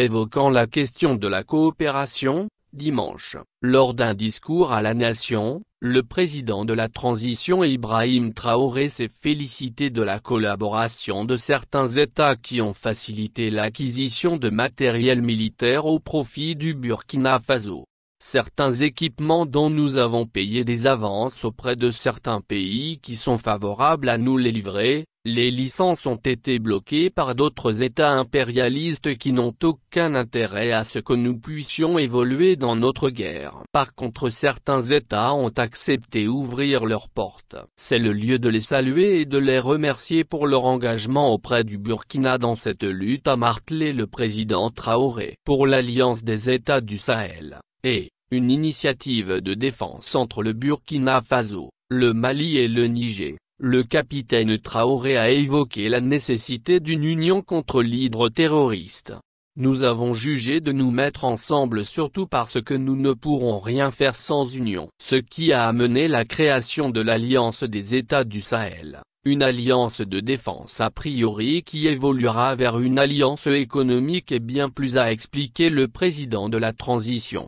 évoquant la question de la coopération, dimanche, lors d'un discours à la nation, le président de la transition Ibrahim Traoré s'est félicité de la collaboration de certains États qui ont facilité l'acquisition de matériel militaire au profit du Burkina Faso. Certains équipements dont nous avons payé des avances auprès de certains pays qui sont favorables à nous les livrer, les licences ont été bloquées par d'autres États impérialistes qui n'ont aucun intérêt à ce que nous puissions évoluer dans notre guerre. Par contre certains États ont accepté ouvrir leurs portes. C'est le lieu de les saluer et de les remercier pour leur engagement auprès du Burkina dans cette lutte à martelé le président Traoré. Pour l'Alliance des États du Sahel, et, une initiative de défense entre le Burkina Faso, le Mali et le Niger le capitaine Traoré a évoqué la nécessité d'une union contre l'hydre « Nous avons jugé de nous mettre ensemble surtout parce que nous ne pourrons rien faire sans union. Ce qui a amené la création de l'Alliance des États du Sahel, une alliance de défense a priori qui évoluera vers une alliance économique et bien plus a expliqué le président de la transition.